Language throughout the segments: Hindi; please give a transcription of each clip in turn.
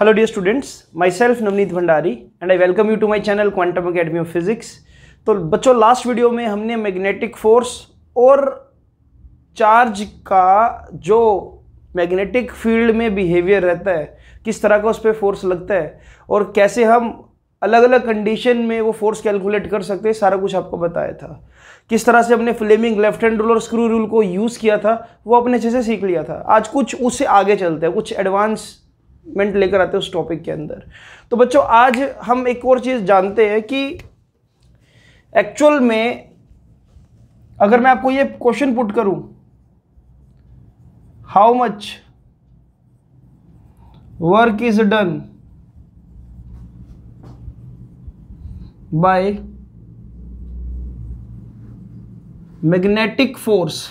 hello dear students my self Navneet Bhandari and I welcome you to my channel Quantum Academy of Physics तो बच्चों लास्ट वीडियो में हमने मैग्नेटिक फोर्स और चार्ज का जो मैग्नेटिक फील्ड में बिहेवियर रहता है किस तरह का उस पर फोर्स लगता है और कैसे हम अलग अलग कंडीशन में वो फोर्स कैलकुलेट कर सकते हैं सारा कुछ आपको बताया था किस तरह से हमने फ्लेमिंग लेफ्ट हैंड रूल और स्क्रू रूल को यूज़ किया था वो अपने अच्छे से सीख लिया था आज कुछ उससे आगे चलते हैं कुछ एडवांस मेंट लेकर आते हैं उस टॉपिक के अंदर तो बच्चों आज हम एक और चीज़ जानते हैं कि एक्चुअल में अगर मैं आपको ये क्वेश्चन पुट करूं how much work is done by magnetic force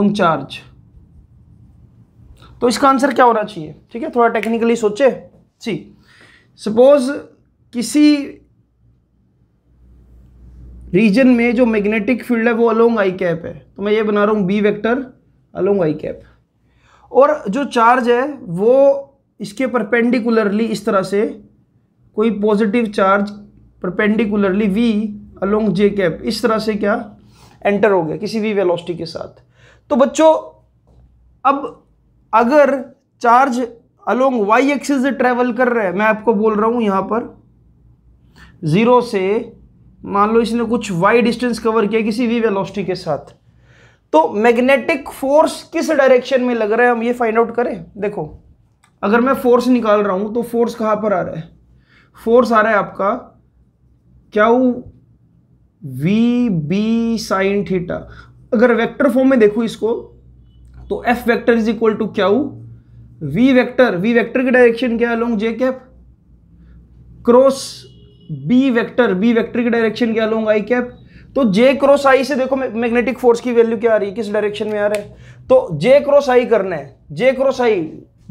on charge तो इसका आंसर क्या होना चाहिए ठीक है थोड़ा टेक्निकली सोचे सी सपोज किसी रीजन में जो मैग्नेटिक फील्ड है वो अलोंग आई कैप है तो मैं ये बना रहा हूँ B vector along I cap और जो चार्ज है वो इसके परपेंडिकुलरली इस तरह से कोई positive charge perpendicularly V along J cap इस तरह से क्या एंटर हो गया किसी भी वेलोसिटी के साथ तो बच्चों अब अगर charge along Y axis travel कर रहा है मैं आपको बोल रहा हूं यहां पर ज़ीरो से मान लो इसने कुछ वाई डिस्टेंस कवर किया किसी वी वेलोसिटी के साथ तो मैग्नेटिक फोर्स किस डायरेक्शन में लग रहा है हम ये फाइंड आउट करें देखो अगर मैं फोर्स निकाल रहा हूं तो फोर्स कहां पर आ रहा है फोर्स आ रहा है आपका क्या वी बी साइन थीटा अगर वेक्टर फॉर्म में देखू इसको तो F vector is equal to क्या वी वेक्टर वी वेक्टर की डायरेक्शन क्या है long J cap cross B vector B vector की डायरेक्शन क्या लॉन्ग आई कैप तो जे क्रॉस आई से देखो मैग्नेटिक फोर्स की वैल्यू क्या आ रही है किस डायरेक्शन में आ रहा है तो जे क्रॉस आई करना है J cross I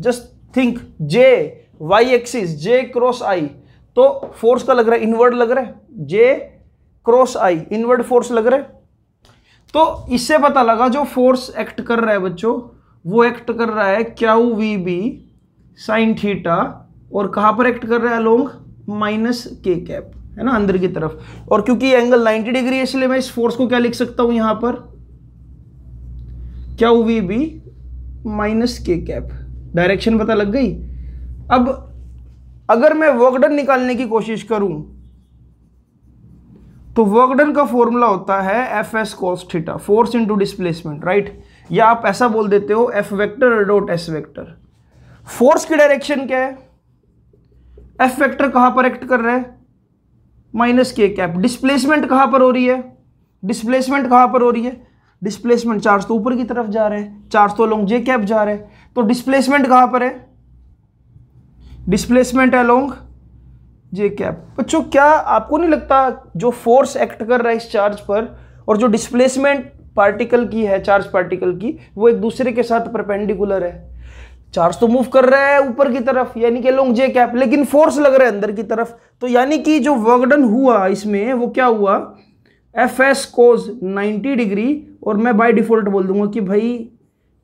just think J Y axis J cross I तो फोर्स का लग रहा है इनवर्ड लग रहा है J cross I inward force लग रहा है तो इससे पता लगा जो फोर्स एक्ट कर रहा है बच्चों वो एक्ट कर रहा है क्या वी बी साइन थीटा और कहाँ पर एक्ट कर रहा है अलोंग माइनस के कैप है ना अंदर की तरफ और क्योंकि एंगल 90 डिग्री है इसलिए मैं इस फोर्स को क्या लिख सकता हूं यहां पर क्या V B minus K cap direction पता लग गई अब अगर मैं वर्कडन निकालने की कोशिश करूं तो वर्कडन का फॉर्मूला होता है F S cos theta force into displacement right या आप ऐसा बोल देते हो F vector dot S vector force की डायरेक्शन क्या है एफ वेक्टर कहां पर एक्ट कर रहा है माइनस के कैप डिस्प्लेसमेंट कहां पर हो रही है डिस्प्लेसमेंट कहां पर हो रही है डिस्प्लेसमेंट चार्ज तो ऊपर की तरफ जा रहे हैं चार्ज तो लॉन्ग जे कैप जा रहे हैं तो डिस्प्लेसमेंट कहां पर है डिस्प्लेसमेंट अलोंग जे कैप बच्चों क्या आपको नहीं लगता जो फोर्स एक्ट कर रहा है इस चार्ज पर और जो डिस्प्लेसमेंट पार्टिकल की है चार्ज पार्टिकल की वो एक दूसरे के साथ परपेंडिकुलर है चार्ज तो मूव कर रहा है ऊपर की तरफ यानी कि लॉन्ग जे कैप लेकिन फोर्स लग रहा है अंदर की तरफ तो यानी कि जो वर्कडन हुआ इसमें वो क्या हुआ F S cos ninety degree और मैं बाई डिफॉल्ट बोल दूंगा कि भाई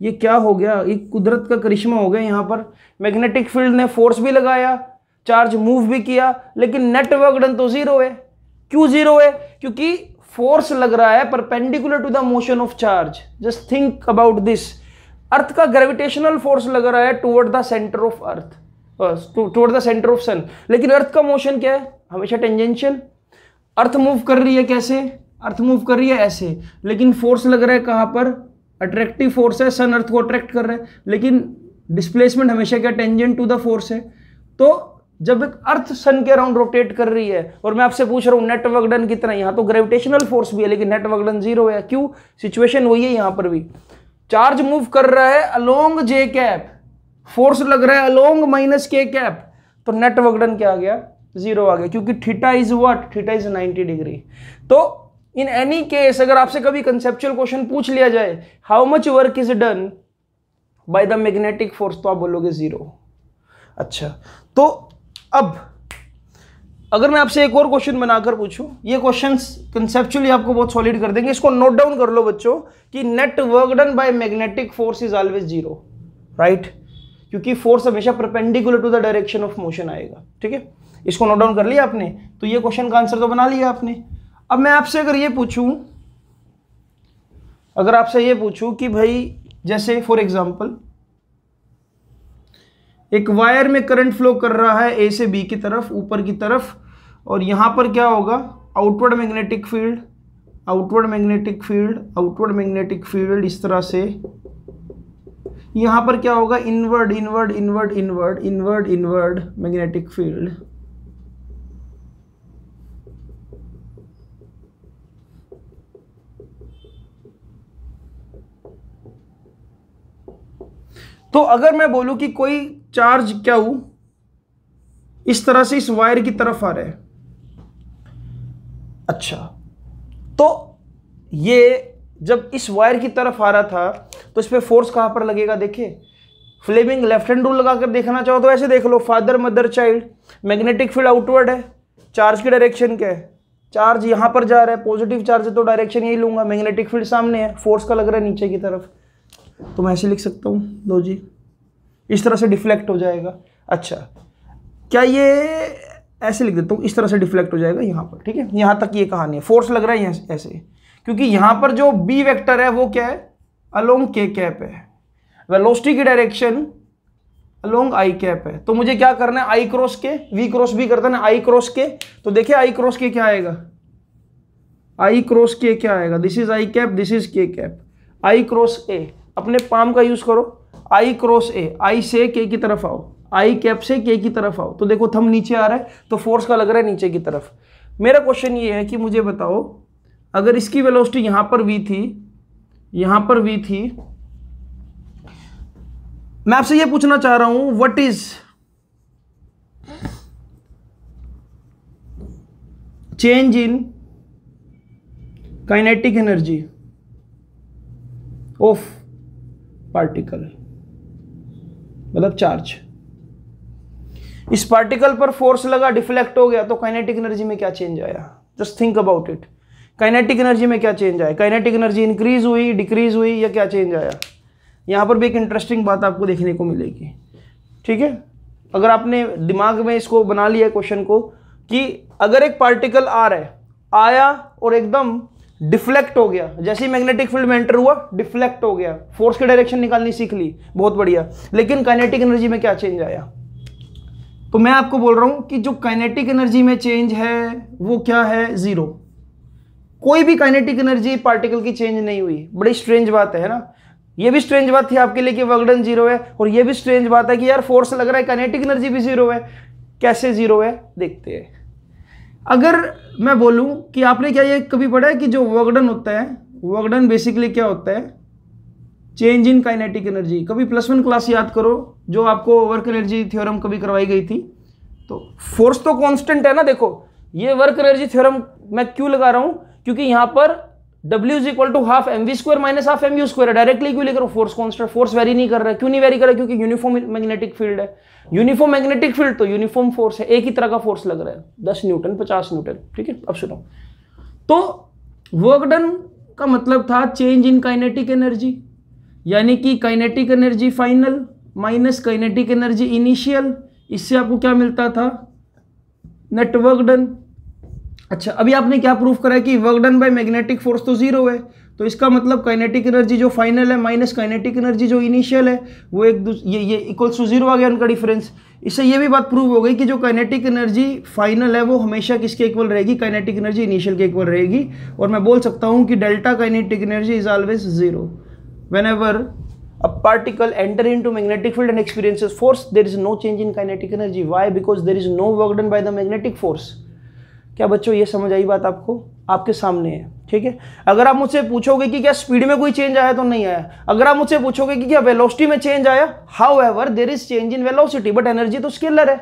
ये क्या हो गया एक कुदरत का करिश्मा हो गया यहाँ पर मैग्नेटिक फील्ड ने फोर्स भी लगाया चार्ज मूव भी किया लेकिन नेटवर्क डन तो जीरो है क्यों जीरो है क्योंकि फोर्स लग रहा है perpendicular to the motion of charge just think about this earth का ग्रेविटेशनल फोर्स लग रहा है toward the centre of earth toward the centre of sun लेकिन अर्थ का मोशन क्या है हमेशा टेंजेंशियल अर्थ मूव कर रही है कैसे अर्थ मूव कर रही है ऐसे लेकिन फोर्स लग रहा है कहाँ पर अट्रैक्टिव फोर्स है सन अर्थ को अट्रैक्ट कर रहा है लेकिन डिस्प्लेसमेंट हमेशा क्या टेंजेंट टू द फोर्स है तो जब एक अर्थ सन के अराउंड रोटेट कर रही है और मैं आपसे पूछ रहा हूं नेटवर्क डन कितना यहां तो ग्रेविटेशनल फोर्स भी है लेकिन नेटवर्क डन जीरो है क्यों सिचुएशन वही है यहां पर भी चार्ज मूव कर रहा है अलोंग जे कैप फोर्स लग रहा है अलोंग माइनस के कैप तो नेटवर्क डन क्या आ गया जीरो आ गया क्योंकि theta is what theta is ninety degree तो इन एनी केस अगर आपसे कभी कंसेप्चुअल क्वेश्चन पूछ लिया जाए how much work is done by the magnetic force तो आप बोलोगे जीरो अच्छा तो अब अगर मैं आपसे एक और क्वेश्चन बनाकर पूछूं ये क्वेश्चंस कंसेप्चुअली आपको बहुत सॉलिड कर देंगे इसको नोट डाउन कर लो बच्चों कि net work done by magnetic force is always zero right क्योंकि फोर्स हमेशा perpendicular to the direction of motion आएगा ठीक है इसको नोट डाउन कर लिया आपने तो ये क्वेश्चन का आंसर तो बना लिया आपने अब मैं आपसे अगर ये पूछूं अगर आपसे ये पूछूं कि भाई जैसे फॉर एग्जाम्पल एक वायर में करंट फ्लो कर रहा है ए से बी की तरफ ऊपर की तरफ और यहाँ पर क्या होगा outward magnetic field outward magnetic field outward magnetic field इस तरह से यहाँ पर क्या होगा inward inward inward inward inward inward magnetic field तो अगर मैं बोलूं कि कोई चार्ज क्या हो इस तरह से इस वायर की तरफ आ रहा है अच्छा तो ये जब इस वायर की तरफ आ रहा था तो इस पर फोर्स कहां पर लगेगा देखिए फ्लेमिंग लेफ्ट हैंड रूल लगाकर देखना चाहो तो ऐसे देख लो father mother child magnetic field outward है चार्ज की डायरेक्शन क्या है चार्ज यहां पर जा रहा है पॉजिटिव चार्ज है तो डायरेक्शन यही लूंगा मैग्नेटिक फील्ड सामने है फोर्स का लग रहा है नीचे की तरफ तो मैं ऐसे लिख सकता हूँ लो जी इस तरह से डिफ्लेक्ट हो जाएगा अच्छा क्या ये ऐसे लिख देता हूँ इस तरह से डिफ्लेक्ट हो जाएगा यहाँ पर ठीक है यहाँ तक ये कहानी है फोर्स लग रहा है ऐसे क्योंकि यहाँ पर जो बी वैक्टर है वो क्या है अलोंग के कैप है वेलोस्टी की डायरेक्शन अलोंग आई कैप है तो मुझे क्या करना है I cross K V cross भी करता ना आई क्रॉस के तो देखिए आई क्रॉस के क्या आएगा आई क्रॉस के क्या आएगा this is I cap this is K cap I cross ए अपने पाम का यूज करो आई क्रॉस ए आई से के की तरफ आओ आई कैप से के की तरफ आओ तो देखो थम नीचे आ रहा है तो फोर्स का लग रहा है नीचे की तरफ मेरा क्वेश्चन ये है कि मुझे बताओ अगर इसकी वेलोसिटी यहां पर वी थी यहां पर वी थी मैं आपसे ये पूछना चाह रहा हूं what is change in kinetic energy of particle मतलब चार्ज इस पार्टिकल पर फोर्स लगा डिफ्लेक्ट हो गया तो काइनेटिक एनर्जी में क्या चेंज आया just think about it kinetic energy में क्या चेंज आया काइनेटिक एनर्जी इंक्रीज हुई डिक्रीज हुई या क्या चेंज आया यहाँ पर भी एक इंटरेस्टिंग बात आपको देखने को मिलेगी ठीक है अगर आपने दिमाग में इसको बना लिया क्वेश्चन को कि अगर एक पार्टिकल आ रहा है आया और एकदम डिफ्लेक्ट हो गया जैसे ही मैग्नेटिक फील्ड में एंटर हुआ डिफ्लेक्ट हो गया फोर्स की डायरेक्शन निकालनी सीख ली बहुत बढ़िया लेकिन काइनेटिक एनर्जी में क्या चेंज आया तो मैं आपको बोल रहा हूं कि जो काइनेटिक एनर्जी में चेंज है वो क्या है जीरो कोई भी काइनेटिक एनर्जी पार्टिकल की चेंज नहीं हुई बड़ी स्ट्रेंज बात है ना ये भी स्ट्रेंज बात थी आपके लिए कि वर्गडन जीरो है और ये भी स्ट्रेंज बात है कि यार फोर्स लग रहा है काइनेटिक एनर्जी भी जीरो है कैसे जीरो है देखते हैं अगर मैं बोलूं कि आपने क्या ये कभी पढ़ा है कि जो वर्कडन होता है वर्कडन बेसिकली क्या होता है चेंज इन काइनेटिक एनर्जी कभी प्लस वन क्लास याद करो जो आपको वर्क एनर्जी थ्योरम कभी करवाई गई थी तो फोर्स तो कांस्टेंट है ना देखो ये वर्क एनर्जी थ्योरम मैं क्यों लगा रहा हूँ क्योंकि यहाँ पर W is equal to half M V square minus half M U square directly क्यों लेकर फोर्स कॉन्स्टेंट फोर्स वेरी नहीं कर रहा है क्यों नहीं वेरी कर रहा क्योंकि यूनिफॉर्म मैग्नेटिक फील्ड है यूनिफॉर्म मैग्नेटिक फील्ड तो यूनिफॉर्म फोर्स है एक ही तरह का फोर्स लग रहा है दस न्यूटन पचास न्यूटन ठीक है अब सुनो तो वर्क डन का मतलब था चेंज इन काइनेटिक एनर्जी यानी कि kinetic energy final minus kinetic energy initial इससे आपको क्या मिलता था नेटवर्क डन अच्छा अभी आपने क्या प्रूफ करा कि work done by magnetic force तो जीरो है तो इसका मतलब काइनेटिक एनर्जी जो फाइनल है माइनस काइनेटिक एनर्जी जो इनिशियल है वो एक ये ये इक्वल्स टू जीरो आ गया उनका डिफरेंस इससे ये भी बात प्रूव हो गई कि जो काइनेटिक एनर्जी फाइनल है वो हमेशा किसके इक्वल रहेगी काइनेटिक एनर्जी इनिशियल के इक्वल रहेगी और मैं बोल सकता हूँ कि delta kinetic energy is always zero whenever particle enter in into magnetic field and experiences force there is no change in kinetic energy why because there is no work done by the magnetic force क्या बच्चों ये समझ आई बात आपको आपके सामने है ठीक है अगर आप मुझसे पूछोगे कि क्या स्पीड में कोई चेंज आया तो नहीं आया अगर आप मुझसे पूछोगे कि क्या वेलोसिटी में चेंज आया however there is change in velocity but energy तो स्केलर है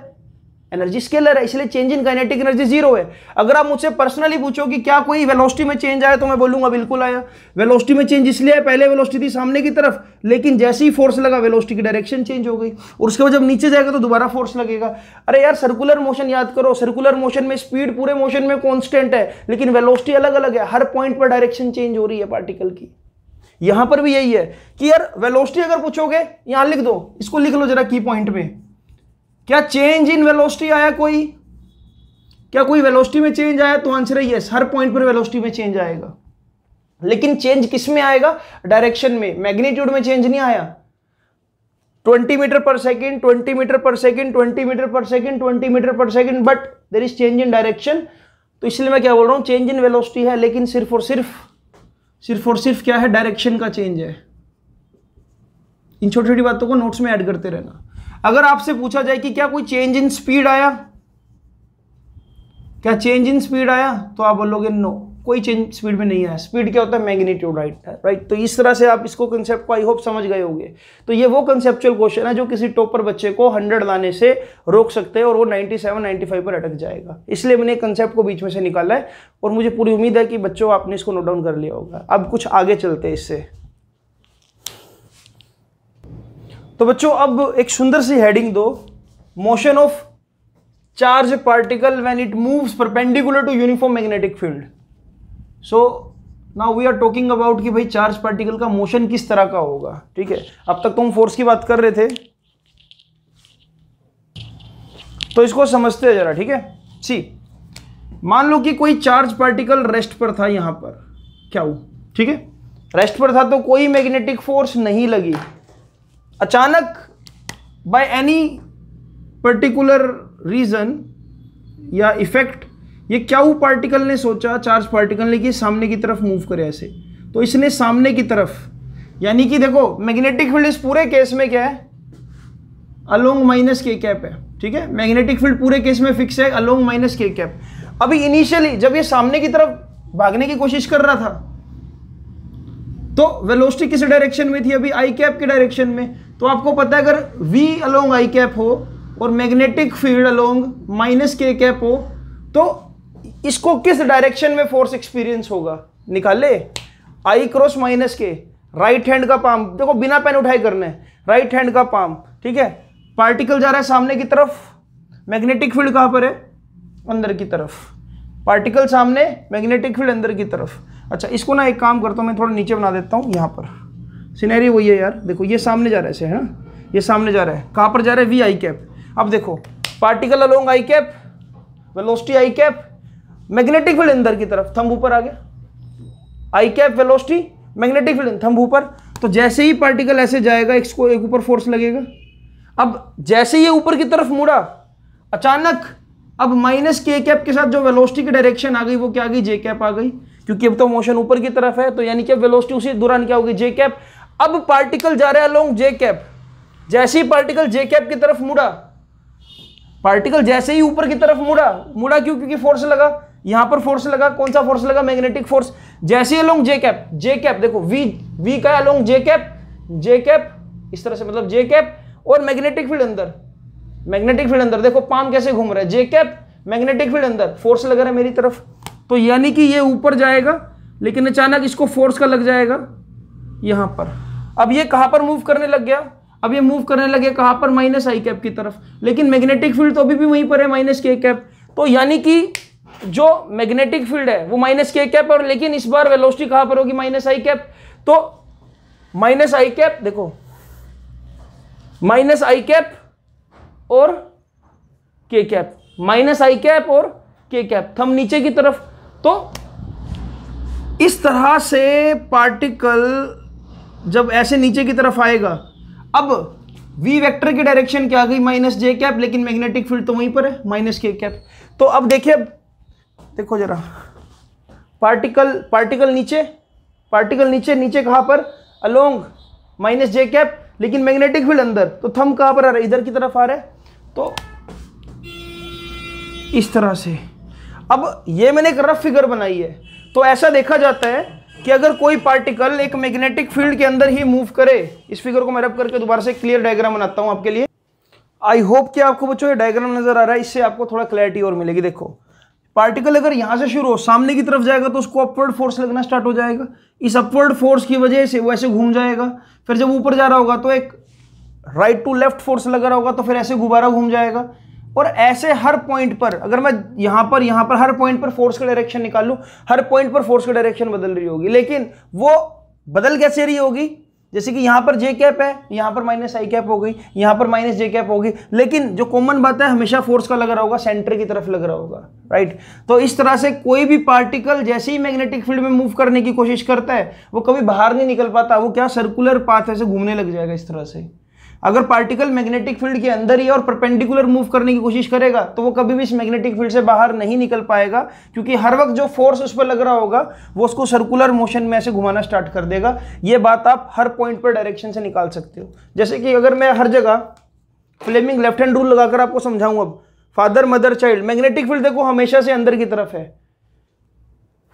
एनर्जी स्केलर है इसलिए change in kinetic energy zero है अगर आप मुझसे पर्सनली पूछो कि क्या कोई वेलोसिटी में चेंज आया तो मैं बोलूंगा बिल्कुल आया वेलोसिटी में चेंज इसलिए आया पहले वेलोसिटी थी सामने की तरफ लेकिन जैसे ही फोर्स लगा वेलोसिटी की डायरेक्शन चेंज हो गई और उसके बाद जब नीचे जाएगा तो दोबारा फोर्स लगेगा अरे यार सर्कुलर मोशन याद करो सर्कुलर मोशन में स्पीड पूरे मोशन में कॉन्स्टेंट है लेकिन वेलोसिटी अलग अलग है हर पॉइंट पर डायरेक्शन चेंज हो रही है पार्टिकल की यहां पर भी यही है कि यार वेलोसिटी अगर पूछोगे यहां लिख दो इसको लिख लो जरा की पॉइंट में क्या चेंज इन वेलोसिटी आया कोई क्या कोई वेलोसिटी में चेंज आया तो आंसर है यस हर पॉइंट पर वेलोसिटी में चेंज आएगा लेकिन चेंज किस में आएगा डायरेक्शन में मैग्नीट्यूड में चेंज नहीं आया 20 metre per second 20 metre per second 20 metre per second 20 metre per second but there is change in direction तो इसलिए मैं क्या बोल रहा हूँ चेंज इन वेलोसिटी है लेकिन सिर्फ और सिर्फ सिर्फ और सिर्फ क्या है डायरेक्शन का चेंज है इन छोटी छोटी बातों को नोट्स में ऐड करते रहना अगर आपसे पूछा जाए कि क्या कोई चेंज इन स्पीड आया क्या चेंज इन स्पीड आया तो आप बोलोगे नो कोई चेंज स्पीड में नहीं आया स्पीड क्या होता है मैग्नीट्यूड राइट राइट तो इस तरह से आप इसको कंसेप्ट को आई होप समझ गए होंगे तो ये वो कंसेप्चुअल क्वेश्चन है जो किसी टॉपर बच्चे को 100 लाने से रोक सकते हैं और वो 97 95 पर अटक जाएगा इसलिए मैंने कंसेप्ट को बीच में से निकाला है और मुझे पूरी उम्मीद है कि बच्चों आपने इसको नोट डाउन कर लिया होगा अब कुछ आगे चलते हैं इससे तो बच्चों अब एक सुंदर सी हेडिंग दो motion of charge particle when it moves perpendicular to uniform magnetic field so now we are talking about कि भाई चार्ज पार्टिकल का मोशन किस तरह का होगा ठीक है अब तक तो हम फोर्स की बात कर रहे थे तो इसको समझते हैं जरा ठीक है सी मान लो कि कोई चार्ज पार्टिकल रेस्ट पर था यहां पर क्या हुआ ठीक है रेस्ट पर था तो कोई मैग्नेटिक फोर्स नहीं लगी अचानक बाय एनी पर्टिकुलर रीज़न या इफ़ेक्ट ये क्या वो पार्टिकल ने सोचा चार्ज पार्टिकल ने कि सामने की तरफ मूव करे ऐसे तो इसने सामने की तरफ यानी कि देखो मैग्नेटिक फील्ड इस पूरे केस में क्या है अलोंग माइनस के कैप है ठीक है मैग्नेटिक फील्ड पूरे केस में फिक्स है अलोंग माइनस के कैप अभी इनिशियली जब ये सामने की तरफ भागने की कोशिश कर रहा था तो वेलोसिटी किस डायरेक्शन में थी अभी आई कैप के डायरेक्शन में तो आपको पता है अगर वी अलोंग आई कैप हो और magnetic field along minus K cap हो तो इसको किस डायरेक्शन में फोर्स एक्सपीरियंस होगा निकाले I cross minus K right hand का पाम देखो बिना पेन उठाए करना है राइट हैंड का पाम ठीक है पार्टिकल जा रहा है सामने की तरफ मैग्नेटिक फील्ड कहां पर है अंदर की तरफ पार्टिकल सामने मैग्नेटिक फील्ड अंदर की तरफ अच्छा इसको ना एक काम करता हूँ मैं थोड़ा नीचे बना देता हूं यहां पर सिनेरियो वही है यार देखो ये सामने जा रहा है ऐसे है ना ये सामने जा रहा है कहाँ पर जा रहा है वी आई कैप अब देखो particle along I cap velocity I cap magnetic field अंदर की तरफ थंब ऊपर आ गया I cap velocity magnetic field thumb ऊपर तो जैसे ही पार्टिकल ऐसे जाएगा इसको एक ऊपर फोर्स लगेगा अब जैसे ही ऊपर की तरफ मुड़ा अचानक अब माइनस के कैप के साथ जो वेलोसिटी की डायरेक्शन आ गई वो क्या आ गई जे कैप आ गई क्योंकि अब तो मोशन ऊपर की तरफ है तो यानी कि वेलोसिटी उसी दौरान क्या होगी जे कैप अब पार्टिकल जा रहा है अलोंग जे कैप जैसे ही पार्टिकल जे कैप की तरफ मुड़ा पार्टिकल जैसे ही ऊपर की तरफ मुड़ा मुड़ा क्यों क्योंकि फोर्स लगा यहां पर फोर्स लगा कौन सा फोर्स लगा मैग्नेटिक फोर्स जैसे ही along J cap J cap देखो वी वी का along J cap J cap इस तरह से मतलब जे कैप और मैग्नेटिक फील्ड अंदर मैग्नेटिक फील्ड अंदर देखो पाम कैसे घूम रहा है जे कैप मैग्नेटिक फील्ड अंदर फोर्स लग रहा है मेरी तरफ तो यानी कि ये ऊपर जाएगा लेकिन अचानक इसको फोर्स का लग जाएगा यहां पर अब ये कहां पर मूव करने लग गया अब ये मूव करने लगे कहां पर माइनस आई कैप की तरफ लेकिन मैग्नेटिक फील्ड तो अभी भी वहीं पर है माइनस के कैप तो यानी कि जो मैग्नेटिक फील्ड है वो माइनस के कैप और लेकिन इस बार वेलोसिटी कहां पर होगी माइनस आई कैप तो माइनस आई कैप देखो माइनस आई कैप और K cap minus I cap और के कैप थम नीचे की तरफ तो इस तरह से पार्टिकल जब ऐसे नीचे की तरफ आएगा अब वी वेक्टर की डायरेक्शन क्या गई माइनस जे कैप लेकिन मैग्नेटिक फील्ड तो वहीं पर है माइनस के कैप तो अब देखिए अब देखो जरा पार्टिकल पार्टिकल नीचे पार्टिकल नीचे नीचे कहाँ पर अलोंग माइनस जे कैप लेकिन मैग्नेटिक फील्ड अंदर तो थम कहाँ पर आ रहा है इधर की तरफ आ रहा है तो इस तरह से अब ये मैंने एक रफ फिगर बनाई है तो ऐसा देखा जाता है कि अगर कोई पार्टिकल एक मैग्नेटिक फील्ड के अंदर ही मूव करे इस फिगर को मैं रब करके दोबारा से क्लियर डायग्राम बनाता हूं आपके लिए आई होप कि आपको बच्चों ये डायग्राम नजर आ रहा है इससे आपको थोड़ा क्लैरिटी और मिलेगी देखो पार्टिकल अगर यहां से शुरू हो सामने की तरफ जाएगा तो उसको अपवर्ड फोर्स लगना स्टार्ट हो जाएगा इस अपवर्ड फोर्स की वजह से वो ऐसे घूम जाएगा फिर जब ऊपर जा रहा होगा तो एक राइट टू लेफ्ट फोर्स लग रहा होगा तो फिर ऐसे गुब्बारा घूम जाएगा और ऐसे हर पॉइंट पर अगर मैं यहां पर यहां पर हर पॉइंट पर फोर्स का डायरेक्शन निकाल हर पॉइंट पर फोर्स का डायरेक्शन बदल रही होगी लेकिन वो बदल कैसे रही होगी जैसे कि यहां पर जे कैप है यहां पर माइनस आई कैप हो गई यहां पर माइनस जे कैप होगी लेकिन जो कॉमन बात है हमेशा फोर्स का लग रहा होगा सेंटर की तरफ लग रहा होगा राइट तो इस तरह से कोई भी पार्टिकल जैसे ही मैग्नेटिक फील्ड में मूव करने की कोशिश करता है वो कभी बाहर नहीं निकल पाता वो क्या सर्कुलर पाथ ऐसे घूमने लग जाएगा इस तरह से अगर पार्टिकल मैग्नेटिक फील्ड के अंदर ही और परपेंडिकुलर मूव करने की कोशिश करेगा तो वो कभी भी इस मैग्नेटिक फील्ड से बाहर नहीं निकल पाएगा क्योंकि हर वक्त जो फोर्स उस पर लग रहा होगा वो उसको सर्कुलर मोशन में ऐसे घुमाना स्टार्ट कर देगा ये बात आप हर पॉइंट पर डायरेक्शन से निकाल सकते हो जैसे कि अगर मैं हर जगह फ्लेमिंग लेफ्ट हैंड रूल लगाकर आपको समझाऊँ अब father mother child magnetic field देखो हमेशा से अंदर की तरफ है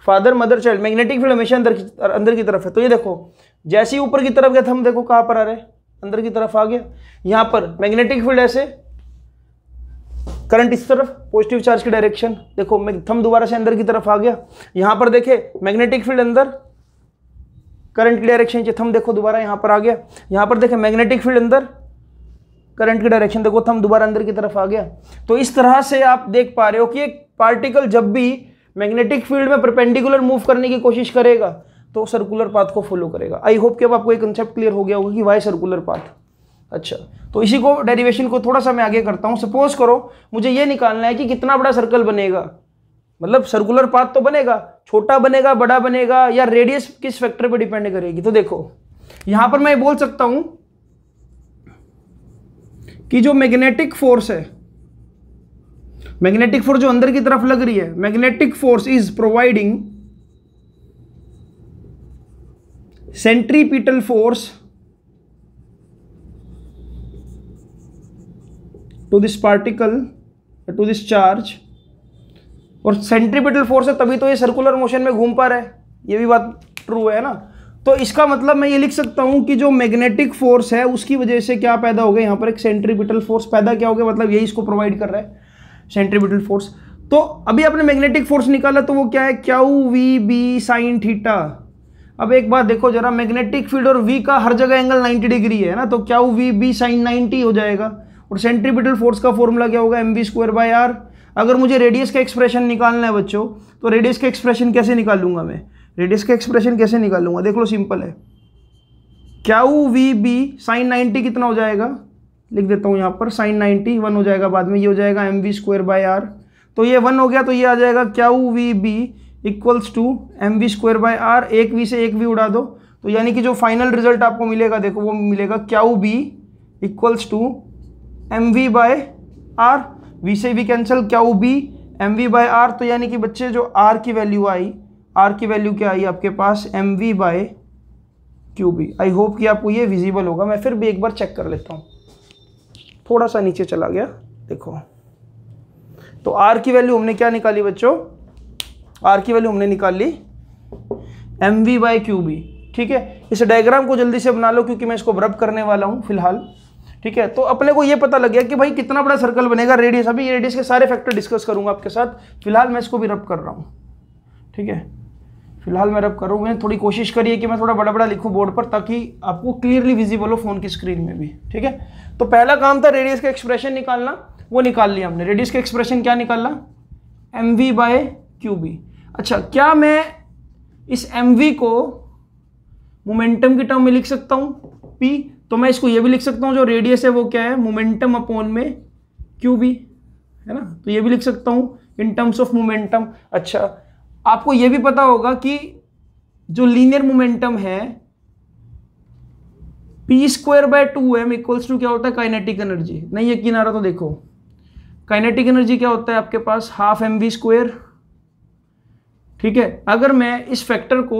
father mother child magnetic field हमेशा अंदर की अंदर की तरफ है तो ये देखो जैसे ही ऊपर की तरफ गए थम देखो कहाँ पर आ रहे हैं अंदर की तरफ आ गया यहां पर मैग्नेटिक फील्ड ऐसे करंट इस तरफ पॉजिटिव चार्ज की डायरेक्शन देखो मैं थम दोबारा से अंदर की तरफ आ गया यहां पर देखे मैग्नेटिक फील्ड अंदर करंट की डायरेक्शन थम देखो दोबारा यहां पर आ गया यहां पर देखे मैग्नेटिक फील्ड अंदर करंट की डायरेक्शन देखो थम दोबारा अंदर की तरफ आ गया तो इस तरह से आप देख पा रहे हो कि एक पार्टिकल जब भी मैग्नेटिक फील्ड में परपेंडिकुलर मूव करने की कोशिश करेगा तो सर्कुलर पाथ को फॉलो करेगा आई होप कि अब आपको एक कंसेप्ट क्लियर हो गया होगा कि वाई सर्कुलर पाथ अच्छा तो इसी को डेरिवेशन को थोड़ा सा मैं आगे करता हूँ सपोज करो मुझे ये निकालना है कि कितना बड़ा सर्कल बनेगा मतलब सर्कुलर पाथ तो बनेगा छोटा बनेगा बड़ा बनेगा या रेडियस किस फैक्टर पर डिपेंड करेगी तो देखो यहां पर मैं बोल सकता हूं कि जो मैग्नेटिक फोर्स है मैग्नेटिक फोर्स जो अंदर की तरफ लग रही है magnetic force is providing centripetal force to this particle to this charge और सेंट्रीपिटल फोर्स है तभी तो ये सर्कुलर मोशन में घूम पा रहा है ये भी बात ट्रू है ना तो इसका मतलब मैं ये लिख सकता हूं कि जो मैग्नेटिक फोर्स है उसकी वजह से क्या पैदा हो गया यहां पर एक सेंट्रीपिटल फोर्स पैदा क्या हो गया मतलब यही इसको प्रोवाइड कर रहा है सेंट्रीपिटल फोर्स तो अभी आपने मैग्नेटिक फोर्स निकाला तो वो क्या है Q V B sine theta अब एक बार देखो जरा मैग्नेटिक फील्ड और वी का हर जगह एंगल 90 डिग्री है ना तो क्या वो वी बी साइन 90 हो जाएगा और सेंट्रीपिटल फोर्स का फॉर्मूला क्या होगा M B square by R अगर मुझे रेडियस का एक्सप्रेशन निकालना है बच्चों तो रेडियस का एक्सप्रेशन कैसे निकालूंगा मैं रेडियस का एक्सप्रेशन कैसे निकालूंगा देख लो सिंपल है क्या वो वी बी साइन नाइन्टी कितना हो जाएगा लिख देता हूँ यहाँ पर साइन नाइन्टी वन हो जाएगा बाद में ये हो जाएगा M V square by R तो ये वन हो गया तो ये आ जाएगा क्या V B equals to M V square by R एक वी से एक वी उड़ा दो तो यानी कि जो फाइनल रिजल्ट आपको मिलेगा देखो वो मिलेगा क्या B equals to M V by R V से वी कैंसिल क्या B M V by R तो यानी कि बच्चे जो आर की वैल्यू आई आर की वैल्यू क्या आई आपके पास M V by Q B I hope कि आपको ये विजिबल होगा मैं फिर भी एक बार चेक कर लेता हूँ थोड़ा सा नीचे चला गया देखो तो आर की वैल्यू हमने क्या निकाली बच्चों आर की वैल्यू हमने निकाल ली M V by Q B ठीक है इस डायग्राम को जल्दी से बना लो क्योंकि मैं इसको रब करने वाला हूँ फिलहाल ठीक है तो अपने को ये पता लग गया कि भाई कितना बड़ा सर्कल बनेगा रेडियस अभी ये रेडियस के सारे फैक्टर डिस्कस करूंगा आपके साथ फिलहाल मैं इसको भी रब कर रहा हूँ ठीक है फिलहाल मैं रब कर रहा हूँ थोड़ी कोशिश करिए कि मैं थोड़ा बड़ा बड़ा लिखूँ बोर्ड पर ताकि आपको क्लियरली विजिबल हो फ़ोन की स्क्रीन में भी ठीक है तो पहला काम था रेडियस का एक्सप्रेशन निकालना वो निकाल लिया हमने रेडियस का एक्सप्रेशन क्या निकालना M V by Q B अच्छा क्या मैं इस एम को मोमेंटम की टर्म में लिख सकता हूँ पी तो मैं इसको ये भी लिख सकता हूँ जो रेडियस है वो क्या है मोमेंटम अपॉन में क्यू भी है ना तो ये भी लिख सकता हूँ इन टर्म्स ऑफ मोमेंटम अच्छा आपको ये भी पता होगा कि जो लीनियर मोमेंटम है P square by two M equals to क्या होता है काइनेटिक एनर्जी नहीं यकीन आ रहा तो देखो काइनेटिक एनर्जी क्या होता है आपके पास हाफ एम वी स्क्वायर ठीक है अगर मैं इस फैक्टर को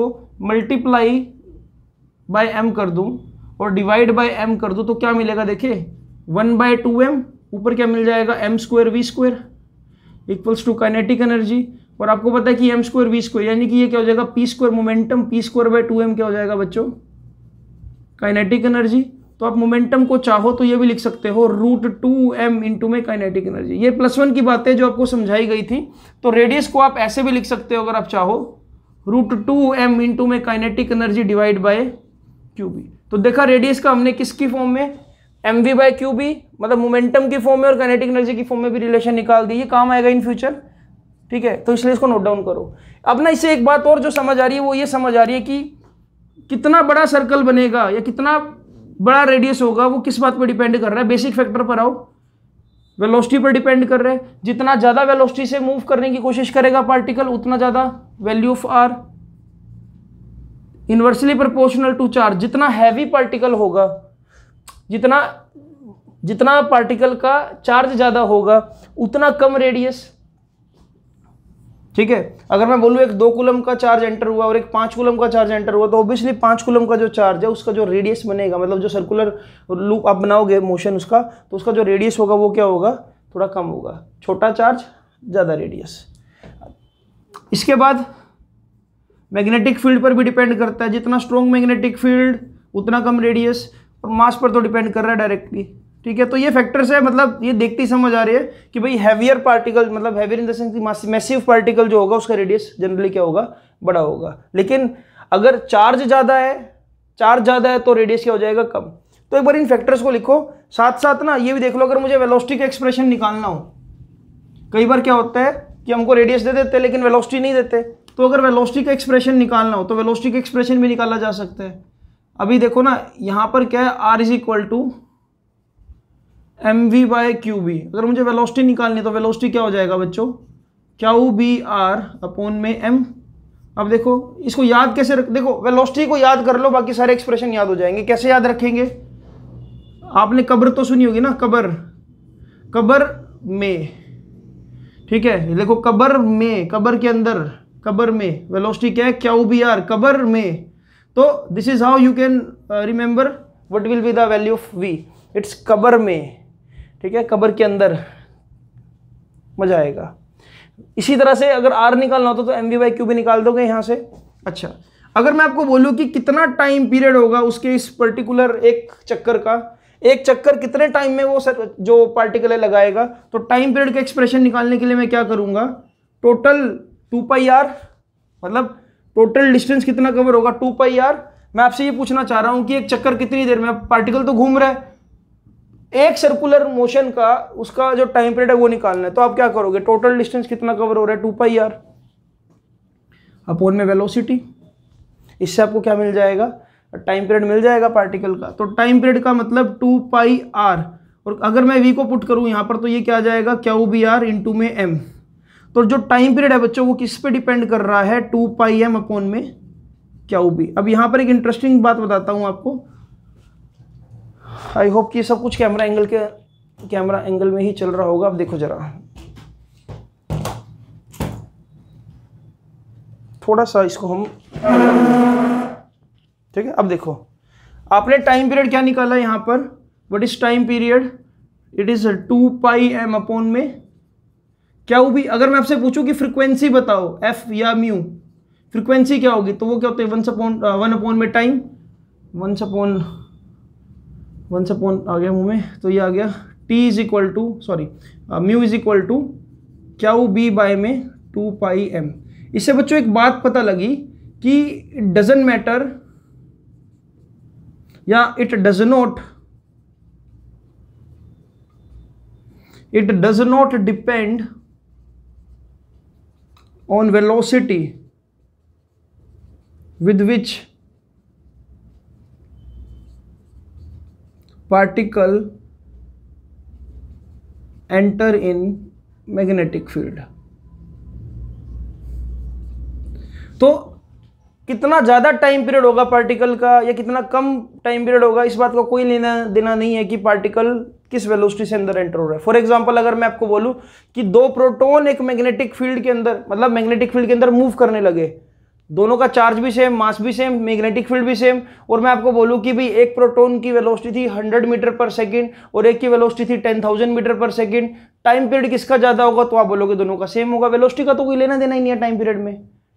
मल्टीप्लाई बाय एम कर दूं और डिवाइड बाय एम कर दूं तो क्या मिलेगा देखिए वन बाय टू एम ऊपर क्या मिल जाएगा M square V square equals to kinetic energy और आपको पता है कि एम स्क्वायर वी स्क्वायर यानी कि ये क्या हो जाएगा P square momentum P square by two M क्या हो जाएगा बच्चों काइनेटिक एनर्जी तो आप मोमेंटम को चाहो तो ये भी लिख सकते हो रूट टू एम इंटू में काइनेटिक एनर्जी ये प्लस वन की बातें जो आपको समझाई गई थी तो रेडियस को आप ऐसे भी लिख सकते हो अगर आप चाहो रूट टू एम इंटू में kinetic energy divide by Q B तो देखा रेडियस का हमने किसकी फॉर्म में M V by Q B मतलब मोमेंटम की फॉर्म में और काइनेटिक एनर्जी की फॉर्म में भी रिलेशन निकाल दी ये काम आएगा इन फ्यूचर ठीक है तो इसलिए इसको नोट डाउन करो अब ना इससे एक बात और जो समझ आ रही है वो ये समझ आ रही है कि कितना बड़ा सर्कल बनेगा या कितना बड़ा रेडियस होगा वो किस बात पर डिपेंड कर रहा है बेसिक फैक्टर पर आओ वेलोसिटी पर डिपेंड कर रहा है जितना ज़्यादा वेलोसिटी से मूव करने की कोशिश करेगा पार्टिकल उतना ज़्यादा value of R inversely proportional to charge जितना हैवी पार्टिकल होगा जितना जितना पार्टिकल का चार्ज ज़्यादा होगा उतना कम रेडियस ठीक है अगर मैं बोलूँ एक दो कुलम का चार्ज एंटर हुआ और एक पाँच कुलम का चार्ज एंटर हुआ तो ऑब्वियसली पाँच कुलम का जो चार्ज है उसका जो रेडियस बनेगा मतलब जो सर्कुलर लूप आप बनाओगे मोशन उसका तो उसका जो रेडियस होगा वो क्या होगा थोड़ा कम होगा छोटा चार्ज ज़्यादा रेडियस इसके बाद मैग्नेटिक फील्ड पर भी डिपेंड करता है जितना स्ट्रॉन्ग मैग्नेटिक फील्ड उतना कम रेडियस और मास पर तो डिपेंड कर रहा है डायरेक्टली ठीक है तो ये फैक्टर्स है मतलब ये देखते ही समझ आ रही है कि भाई हैवियर पार्टिकल मतलब heavier in the sense massive particle जो होगा उसका रेडियस जनरली क्या होगा बड़ा होगा लेकिन अगर चार्ज ज़्यादा है चार्ज ज़्यादा है तो रेडियस क्या हो जाएगा कम तो एक बार इन फैक्टर्स को लिखो साथ साथ ना ये भी देख लो अगर मुझे वेलोस्टी का एक्सप्रेशन निकालना हो कई बार क्या होता है कि हमको रेडियस दे देते लेकिन वेलोस्टी नहीं देते तो अगर वेलोस्टी का एक्सप्रेशन निकालना हो तो वेलोस्टी का एक्सप्रेशन भी निकाला जा सकता है अभी देखो ना यहाँ पर क्या है R is equal to M V by Q B अगर मुझे वेलोसिटी निकालनी है तो वेलोसिटी क्या हो जाएगा बच्चों क्यू बी आर अपोन में एम अब देखो इसको याद कैसे रख देखो वेलोसिटी को याद कर लो बाकी सारे एक्सप्रेशन याद हो जाएंगे कैसे याद रखेंगे आपने कब्र तो सुनी होगी ना कब्र कब्र में ठीक है देखो कब्र में कब्र के अंदर कब्र में वेलोसिटी क्या है क्यू बी आर कब्र में तो this is how you can remember what will be the value of V it's कब्र में ठीक है कब्र के अंदर मजा आएगा इसी तरह से अगर आर निकालना होता तो एम वी वाई क्यू भी निकाल दोगे यहां से अच्छा अगर मैं आपको बोलूं कि कितना टाइम पीरियड होगा उसके इस पर्टिकुलर एक चक्कर का एक चक्कर कितने टाइम में वो सर जो पार्टिकल है लगाएगा तो टाइम पीरियड का एक्सप्रेशन निकालने के लिए मैं क्या करूंगा टोटल टू पाई आर मतलब टोटल डिस्टेंस कितना कवर होगा टू पाई आर मैं आपसे ये पूछना चाह रहा हूं कि एक चक्कर कितनी देर में पार्टिकल तो घूम रहा है एक सर्कुलर मोशन का उसका जो टाइम पीरियड है वो निकालना है तो आप क्या करोगे टोटल डिस्टेंस कितना कवर हो रहा है टू पाई आर अपोन में वेलोसिटी इससे आपको क्या मिल जाएगा टाइम पीरियड मिल जाएगा पार्टिकल का तो टाइम पीरियड का मतलब टू पाई आर और अगर मैं वी को पुट करूं यहां पर तो ये क्या आ जाएगा क्या ओ बी आर इंटू में एम तो जो टाइम पीरियड है बच्चों वो किस पे डिपेंड कर रहा है टू पाई एम अपोन में क्या बी अब यहां पर एक इंटरेस्टिंग बात बताता हूँ आपको आई होप कि सब कुछ कैमरा एंगल के कैमरा एंगल में ही चल रहा होगा अब देखो ज़रा थोड़ा सा इसको हम ठीक है अब देखो आपने टाइम पीरियड क्या निकाला यहाँ पर what is time period it is two pi M upon में क्या वो भी अगर मैं आपसे पूछूं कि फ्रीक्वेंसी बताओ एफ या म्यू फ्रीक्वेंसी क्या होगी तो वो क्या होते हैं वन अपॉन वन अपॉन में टाइम वन अपॉन वन सपोन आ गया मुँह में तो ये आ गया T is equal to sorry mu is equal to क्या बी बाय में टू पाई एम इससे बच्चों एक बात पता लगी कि डजेंट मैटर या it does not it does not depend on velocity with which particle enter in magnetic field तो कितना ज़्यादा टाइम पीरियड होगा पार्टिकल का या कितना कम टाइम पीरियड होगा इस बात का कोई लेना देना नहीं है कि पार्टिकल किस वेलोसिटी से अंदर एंटर हो रहा है फॉर एग्जांपल अगर मैं आपको बोलूं कि दो प्रोटॉन एक मैग्नेटिक फील्ड के अंदर मतलब मैग्नेटिक फील्ड के अंदर मूव करने लगे दोनों का चार्ज भी सेम मास भी सेम मैग्नेटिक फील्ड भी सेम और मैं आपको बोलूँ कि भाई एक प्रोटोन की वेलोसिटी थी 100 मीटर पर सेकंड और एक की वेलोसिटी थी 10,000 मीटर पर सेकंड टाइम पीरियड किसका ज़्यादा होगा तो आप बोलोगे दोनों का सेम होगा वेलोसिटी का तो कोई लेना देना ही नहीं है टाइम पीरियड में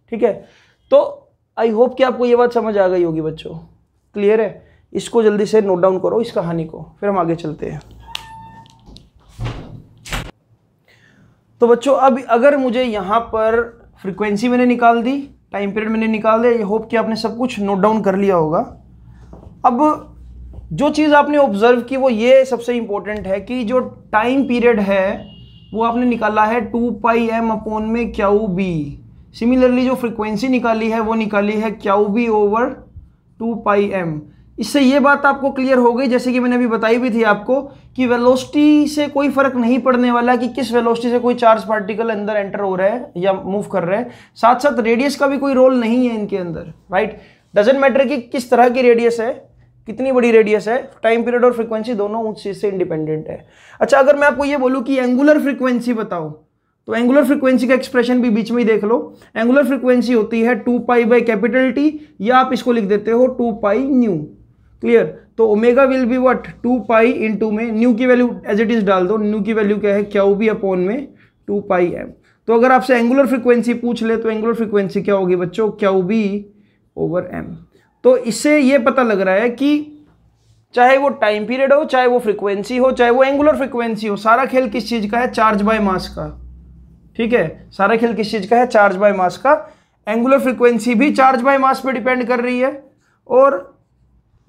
ठीक है तो आई होप कि आपको ये बात समझ आ गई होगी बच्चों क्लियर है इसको जल्दी से नोट डाउन करो इस कहानी को फिर हम आगे चलते हैं तो बच्चों अब अगर मुझे यहाँ पर फ्रिक्वेंसी मैंने निकाल दी टाइम पीरियड मैंने निकाल दिया ये होप कि आपने सब कुछ नोट डाउन कर लिया होगा अब जो चीज़ आपने ऑब्जर्व की वो ये सबसे इम्पोर्टेंट है कि जो टाइम पीरियड है वो आपने निकाला है टू पाई एम अपॉन में क्या बी सिमिलरली जो फ्रिक्वेंसी निकाली है वो निकाली है क्या B over two pi M इससे ये बात आपको क्लियर हो गई जैसे कि मैंने अभी बताई भी थी आपको कि वेलोसिटी से कोई फर्क नहीं पड़ने वाला कि किस वेलोसिटी से कोई चार्ज पार्टिकल अंदर एंटर हो रहा है या मूव कर रहा है साथ साथ रेडियस का भी कोई रोल नहीं है इनके अंदर राइट डजेंट मैटर कि किस तरह की रेडियस है कितनी बड़ी रेडियस है टाइम पीरियड और फ्रीक्वेंसी दोनों उस चीज़ से इंडिपेंडेंट है अच्छा अगर मैं आपको ये बोलूँ कि एंगुलर फ्रीक्वेंसी बताओ तो एंगुलर फ्रिक्वेंसी का एक्सप्रेशन भी बीच में ही देख लो एंगुलर फ्रीक्वेंसी होती है two pi by capital T या आप इसको लिख देते हो टू पाई न्यू क्लियर तो omega will be what two pi into में न्यू की वैल्यू एज इट इज डाल दो न्यू की वैल्यू क्या है क्या बी अपॉन में टू पाई एम तो अगर आपसे एंगुलर फ्रीक्वेंसी पूछ ले तो एंगुलर फ्रीक्वेंसी क्या होगी बच्चों क्या बी ओवर एम तो इससे ये पता लग रहा है कि चाहे वो टाइम पीरियड हो चाहे वो फ्रीक्वेंसी हो चाहे वो एंगुलर फ्रीक्वेंसी हो सारा खेल किस चीज़ का है चार्ज बाय मास का ठीक है सारा खेल किस चीज़ का है चार्ज बाय मास का एंगुलर फ्रीक्वेंसी भी चार्ज बाय मास पे डिपेंड कर रही है और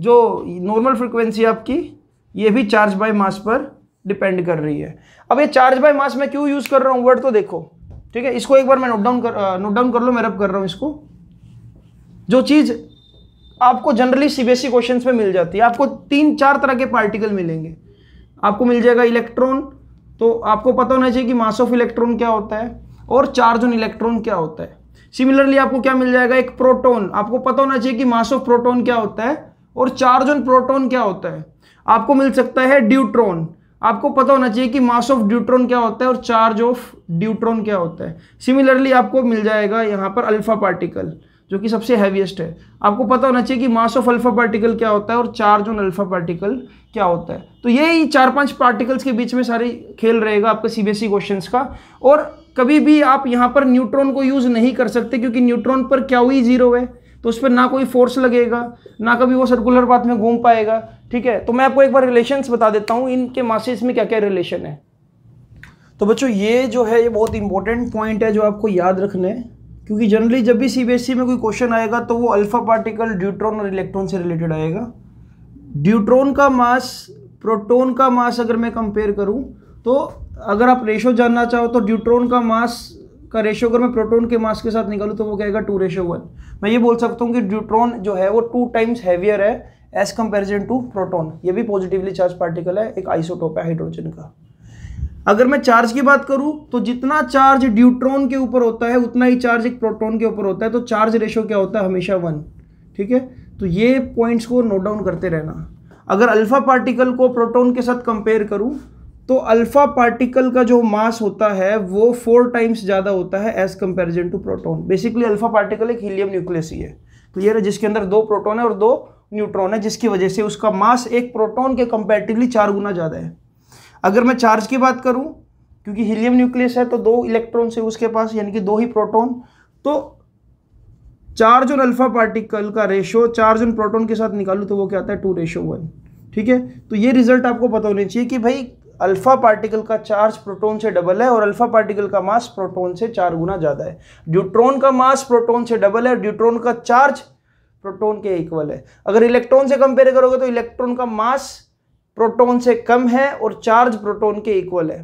जो नॉर्मल फ्रिक्वेंसी आपकी ये भी चार्ज बाय मास पर डिपेंड कर रही है अब ये चार्ज बाय मास मैं क्यों यूज़ कर रहा हूँ वर्ड तो देखो ठीक है इसको एक बार मैं नोट डाउन कर नोट डाउन कर लो मैं रब कर रहा हूँ इसको जो चीज़ आपको जनरली सीबीएसई क्वेश्चंस में मिल जाती है आपको तीन चार तरह के पार्टिकल मिलेंगे आपको मिल जाएगा इलेक्ट्रॉन तो आपको पता होना चाहिए कि मास ऑफ इलेक्ट्रॉन क्या होता है और चार्ज ऑन इलेक्ट्रॉन क्या होता है सिमिलरली आपको क्या मिल जाएगा एक प्रोटोन आपको पता होना चाहिए कि मास ऑफ प्रोटोन क्या होता है और चार्ज ऑन प्रोटोन क्या होता है आपको मिल सकता है ड्यूट्रॉन आपको पता होना चाहिए कि मास ऑफ ड्यूट्रॉन क्या होता है और चार्ज ऑफ ड्यूट्रॉन क्या होता है सिमिलरली आपको मिल जाएगा यहाँ पर अल्फा पार्टिकल जो कि सबसे हैवीएस्ट है आपको पता होना चाहिए कि मास ऑफ अल्फा पार्टिकल क्या होता है और चार्ज ऑन अल्फा पार्टिकल क्या होता है तो यही चार पांच पार्टिकल्स के बीच में सारे खेल रहेगा आपका सीबीएसई क्वेश्चंस e का और कभी भी आप यहाँ पर न्यूट्रॉन को यूज़ नहीं कर सकते क्योंकि न्यूट्रॉन पर क्या हुई जीरो है तो उस पर ना कोई फोर्स लगेगा ना कभी वो सर्कुलर पाथ में घूम पाएगा ठीक है तो मैं आपको एक बार रिलेशंस बता देता हूँ इनके मासेस में क्या क्या रिलेशन है तो बच्चों ये जो है ये बहुत इंपॉर्टेंट पॉइंट है जो आपको याद रखना है क्योंकि जनरली जब भी सी e में कोई क्वेश्चन आएगा तो वो अल्फा पार्टिकल ड्यूट्रॉन और इलेक्ट्रॉन से रिलेटेड आएगा ड्यूट्रॉन का मास प्रोटॉन का मास अगर मैं कंपेयर करूं तो अगर आप रेशो जानना चाहो तो ड्यूट्रॉन का मास का रेशियो अगर मैं प्रोटॉन के मास के साथ निकालूँ तो वो क्या टू रेशो वन मैं ये बोल सकता हूँ कि ड्यूट्रॉन जो है वो टू टाइम्स हैवियर है एज कंपेरिजन टू प्रोटोन ये भी पॉजिटिवली चार्ज पार्टिकल है एक आइसोटोप है हाइड्रोजन का अगर मैं चार्ज की बात करूं तो जितना चार्ज ड्यूट्रॉन के ऊपर होता है उतना ही चार्ज एक प्रोटॉन के ऊपर होता है तो चार्ज रेशो क्या होता है हमेशा वन ठीक है तो ये पॉइंट्स को नोट डाउन करते रहना अगर अल्फा पार्टिकल को प्रोटॉन के साथ कंपेयर करूं तो अल्फा पार्टिकल का जो मास होता है वो फोर टाइम्स ज़्यादा होता है as comparison to proton basically alpha particle एक हीलियम न्यूक्लियस ही है क्लियर है जिसके अंदर दो प्रोटोन है और दो न्यूट्रॉन है जिसकी वजह से उसका मास एक प्रोटोन के कंपेरेटिवली चार गुना ज़्यादा है अगर मैं चार्ज की बात करूँ क्योंकि हीलियम न्यूक्लियस है तो दो इलेक्ट्रॉन से उसके पास यानी कि दो ही प्रोटोन तो चार्ज और अल्फा पार्टिकल का रेशो चार्ज और प्रोटोन के साथ निकालू तो वो क्या आता है टू रेशो वन ठीक है तो ये रिजल्ट आपको पता होना चाहिए कि भाई अल्फा पार्टिकल का चार्ज प्रोटॉन से डबल है और अल्फा पार्टिकल का मास प्रोटॉन से चार गुना ज़्यादा है ड्यूट्रॉन का मास प्रोटॉन से डबल है और ड्यूट्रॉन का चार्ज प्रोटॉन के इक्वल है अगर इलेक्ट्रॉन से कंपेयर करोगे तो इलेक्ट्रॉन का मास प्रोटॉन से कम है और चार्ज प्रोटोन के इक्वल है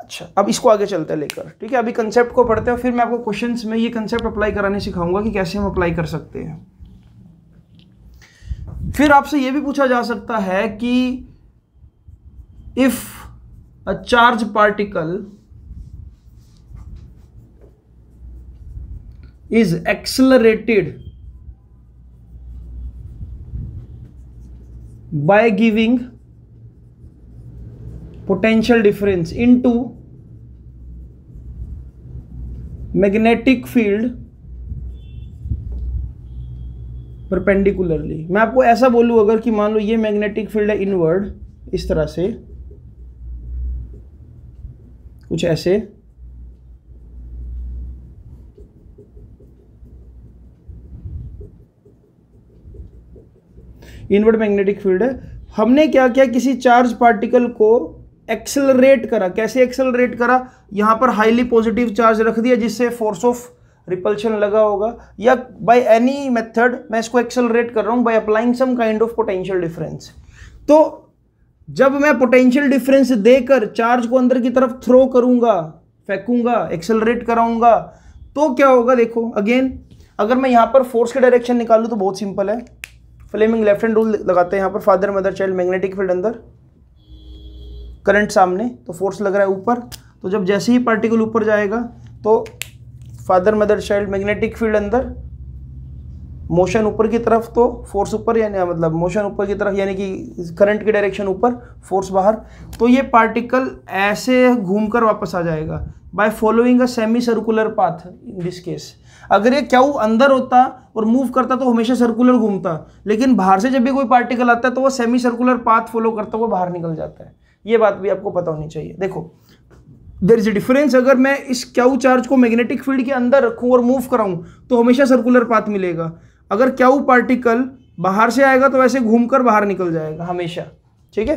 अच्छा अब इसको आगे चलते हैं लेकर ठीक है अभी कंसेप्ट को पढ़ते हैं फिर मैं आपको क्वेश्चन में ये कंसेप्ट अप्लाई कराने सिखाऊंगा कि कैसे हम अप्लाई कर सकते हैं फिर आपसे यह भी पूछा जा सकता है कि if a charge particle is accelerated by giving potential difference into magnetic field perpendicularly मैं आपको ऐसा बोलूँ अगर कि मान लो ये मैग्नेटिक फील्ड है इनवर्ड इस तरह से कुछ ऐसे इनवर्ड मैग्नेटिक फील्ड है हमने क्या किया किसी चार्ज पार्टिकल को एक्सेलरेट करा कैसे एक्सेलरेट करा यहां पर हाईली पॉजिटिव चार्ज रख दिया जिससे फोर्स ऑफ रिपल्शन लगा होगा या बाय एनी मेथड मैं इसको एक्सेलरेट कर रहा हूं by applying some kind of potential difference तो जब मैं पोटेंशियल डिफरेंस देकर चार्ज को अंदर की तरफ थ्रो करूंगा फेंकूंगा एक्सेलरेट कराऊंगा तो क्या होगा देखो अगेन अगर मैं यहाँ पर फोर्स का डायरेक्शन निकालूँ तो बहुत सिंपल है फ्लेमिंग लेफ्ट हैंड रूल लगाते हैं यहाँ पर father mother child magnetic field अंदर करंट सामने तो फोर्स लग रहा है ऊपर तो जब जैसे ही पार्टिकल ऊपर जाएगा तो father mother child magnetic field अंदर मोशन ऊपर की तरफ तो फोर्स ऊपर यानी हाँ, मतलब मोशन ऊपर की तरफ यानी कि करंट की डायरेक्शन ऊपर फोर्स बाहर तो ये पार्टिकल ऐसे घूमकर वापस आ जाएगा by following a semi circular path in this case अगर ये क्या अंदर होता और मूव करता तो हमेशा सर्कुलर घूमता लेकिन बाहर से जब भी कोई पार्टिकल आता है तो वो सेमी सर्कुलर पाथ फॉलो करता हुआ बाहर निकल जाता है ये बात भी आपको पता होनी चाहिए देखो देर इज ए डिफरेंस अगर मैं इस क्या चार्ज को मैग्नेटिक फील्ड के अंदर रखूं और मूव कराऊं तो हमेशा सर्कुलर पाथ मिलेगा अगर क्या वो पार्टिकल बाहर से आएगा तो वैसे घूमकर बाहर निकल जाएगा हमेशा ठीक है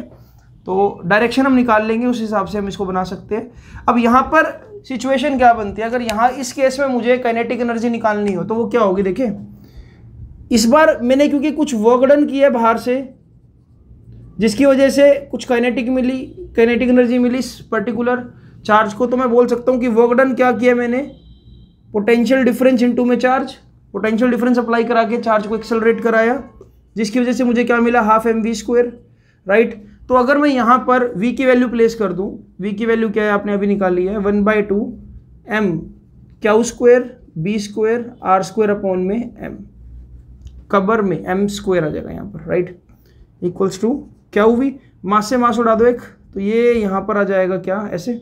तो डायरेक्शन हम निकाल लेंगे उस हिसाब से हम इसको बना सकते हैं अब यहाँ पर सिचुएशन क्या बनती है अगर यहाँ इस केस में मुझे काइनेटिक एनर्जी निकालनी हो तो वो क्या होगी देखिए इस बार मैंने क्योंकि कुछ वर्क डन किया बाहर से जिसकी वजह से कुछ काइनेटिक मिली काइनेटिक एनर्जी मिली इस पर्टिकुलर चार्ज को तो मैं बोल सकता हूँ कि वर्क डन क्या किया मैंने पोटेंशियल डिफरेंस इनटू में चार्ज पोटेंशियल डिफरेंस अप्लाई करा के चार्ज को एक्सेलरेट कराया जिसकी वजह से मुझे क्या मिला half M V square right तो अगर मैं यहाँ पर v की वैल्यू प्लेस कर दूँ v की वैल्यू क्या है आपने अभी निकाल ली है वन बाई टू एम क्या square B square R square upon में एम कबर में एम स्क्वेयर आ जाएगा यहाँ पर राइट इक्वल्स टू क्या हुई मास से मास उड़ा दो एक तो ये यहाँ पर आ जाएगा क्या ऐसे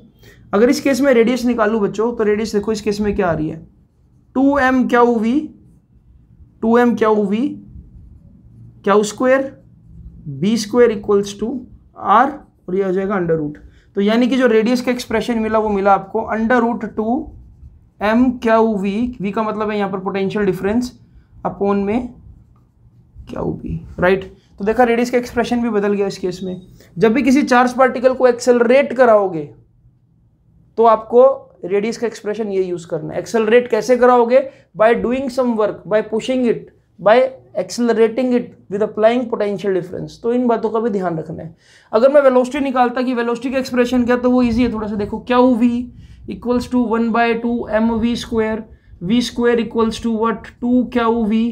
अगर इस केस में रेडियस निकालूँ बच्चों तो रेडियस देखो इस केस में क्या आ रही है टू एम क्या वी टू एम क्या वी क्या square B square equals to R और ये आ जाएगा अंडर रूट तो यानी कि जो रेडियस का एक्सप्रेशन मिला वो मिला आपको अंडर रूट टू एम क्या वी वी का मतलब है यहाँ पर पोटेंशियल डिफरेंस अपोन में क्या वी राइट तो देखा रेडियस का एक्सप्रेशन भी बदल गया इस केस में जब भी किसी चार्ज पार्टिकल को एक्सेलरेट कराओगे तो आपको रेडियस का एक्सप्रेशन ये यूज़ करना है एक्सेलरेट कैसे कराओगे by doing some work by pushing it by accelerating it with applying potential difference तो इन बातों का भी ध्यान रखना है अगर मैं वेलोसिटी निकालता कि वेलोसिटी का एक्सप्रेशन क्या तो वो ईजी है थोड़ा सा देखो क्या V equals to one by two M V square V square equals to what two क्या वी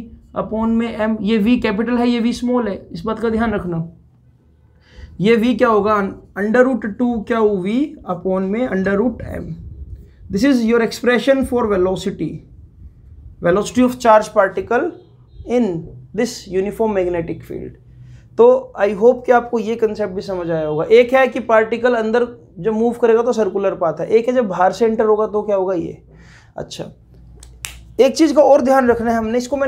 अपॉन में एम ये वी कैपिटल है ये वी स्मॉल है इस बात का ध्यान रखना ये वी क्या होगा अंडर रूट टू क्या वी अपॉन में under root M this is your expression for velocity velocity of charge particle in this uniform magnetic field तो आई होप कि आपको ये कंसेप्ट भी समझ आया होगा एक है कि पार्टिकल अंदर जब मूव करेगा तो सर्कुलर पाथ है एक है जब बाहर से एंटर होगा तो क्या होगा ये अच्छा एक चीज़ का और ध्यान रखना है हमने इसको मैं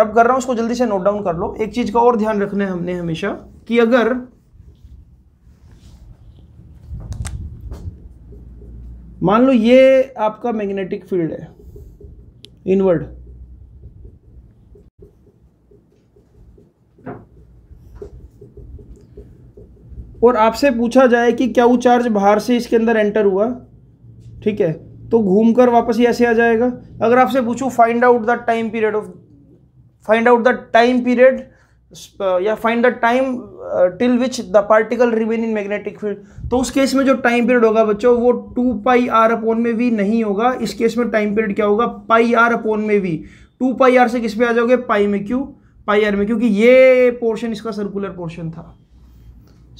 रब कर रहा हूँ इसको जल्दी से नोट डाउन कर लो एक चीज़ का और ध्यान रखना है हमने हमेशा कि अगर मान लो ये आपका मैग्नेटिक फील्ड है इनवर्ड और आपसे पूछा जाए कि क्या वो चार्ज बाहर से इसके अंदर एंटर हुआ ठीक है तो घूमकर वापस ही ऐसे आ जाएगा अगर आपसे पूछूं find out the time period of find out the time period या find the time till which the particle remain in magnetic field तो उस केस में जो टाइम पीरियड होगा बच्चों वो टू पाई आर अपोन में भी नहीं होगा इस केस में टाइम पीरियड क्या होगा पाई आर अपोन में भी टू पाई आर से किस पे आ जाओगे पाई में क्यू पाई आर में क्योंकि ये पोर्शन इसका सर्कुलर पोर्शन था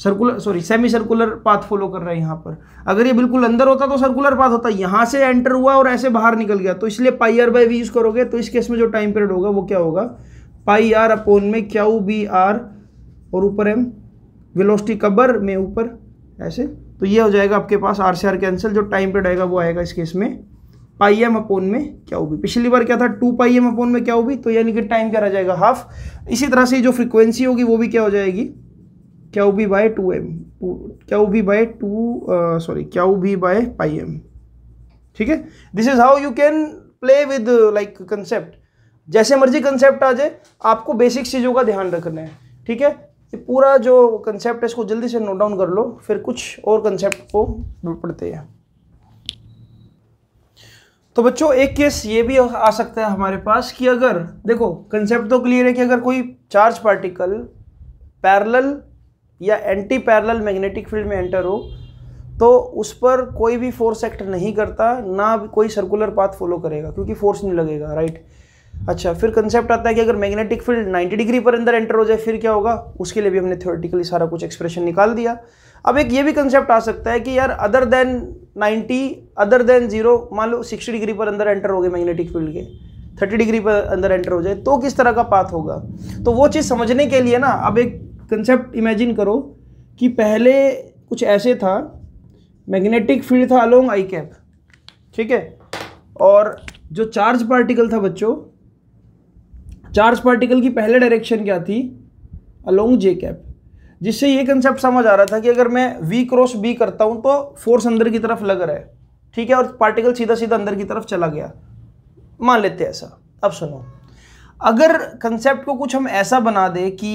circular sorry semi circular path follow कर रहा है यहाँ पर अगर ये बिल्कुल अंदर होता तो सर्कुलर पाथ होता यहाँ से एंटर हुआ और ऐसे बाहर निकल गया तो इसलिए pi R by V use करोगे तो इस केस में जो टाइम पीरियड होगा वो क्या होगा पाई आर अपोन में क्यू बी आर और ऊपर एम वेलोसिटी कबर में ऊपर ऐसे तो ये हो जाएगा आपके पास आर सी आर कैंसिल जो टाइम पीरियड आएगा वो आएगा इस केस में पाई एम अपोन में क्या होगी पिछली बार क्या था टू पाई एम अपोन में क्या होगी तो यानी कि टाइम क्या रह जाएगा हाफ इसी तरह से जो फ्रिक्वेंसी होगी वो भी क्या हो जाएगी क्या B by two M two क्या बी बाय टू सॉरी क्या बी बाय पाई एम ठीक है this is how you can play with like concept जैसे मर्जी कंसेप्ट आ जाए आपको बेसिक चीज़ों का ध्यान रखना है ठीक है ये पूरा जो कंसेप्ट है इसको जल्दी से नोट डाउन कर लो फिर कुछ और कंसेप्ट को पढ़ते हैं तो बच्चों एक केस ये भी आ सकता है हमारे पास कि अगर देखो कंसेप्ट तो क्लियर है कि अगर कोई चार्ज पार्टिकल पैरेलल या एंटी पैरेलल मैग्नेटिक फील्ड में एंटर हो तो उस पर कोई भी फोर्स एक्ट नहीं करता ना कोई सर्कुलर पाथ फॉलो करेगा क्योंकि फोर्स नहीं लगेगा राइट अच्छा फिर कंसेप्ट आता है कि अगर मैग्नेटिक फील्ड 90 डिग्री पर अंदर एंटर हो जाए फिर क्या होगा उसके लिए भी हमने थ्योरेटिकली सारा कुछ एक्सप्रेशन निकाल दिया अब एक ये भी कंसेप्ट आ सकता है कि यार other than 90 other than zero मान लो 60 डिग्री पर अंदर एंटर हो गए मैग्नेटिक फील्ड के 30 डिग्री पर अंदर एंटर हो जाए तो किस तरह का पाथ होगा तो वो चीज़ समझने के लिए ना अब एक कंसेप्ट इमेजिन करो कि पहले कुछ ऐसे था मैग्नेटिक फील्ड था अलोंग आई कैप ठीक है और जो चार्ज पार्टिकल था बच्चों चार्ज पार्टिकल की पहले डायरेक्शन क्या थी अलोंग जे कैप जिससे ये कंसेप्ट समझ आ रहा था कि अगर मैं वी क्रॉस बी करता हूँ तो फोर्स अंदर की तरफ लग रहा है ठीक है और पार्टिकल सीधा सीधा अंदर की तरफ चला गया मान लेते हैं ऐसा अब सुनो अगर कंसेप्ट को कुछ हम ऐसा बना दें कि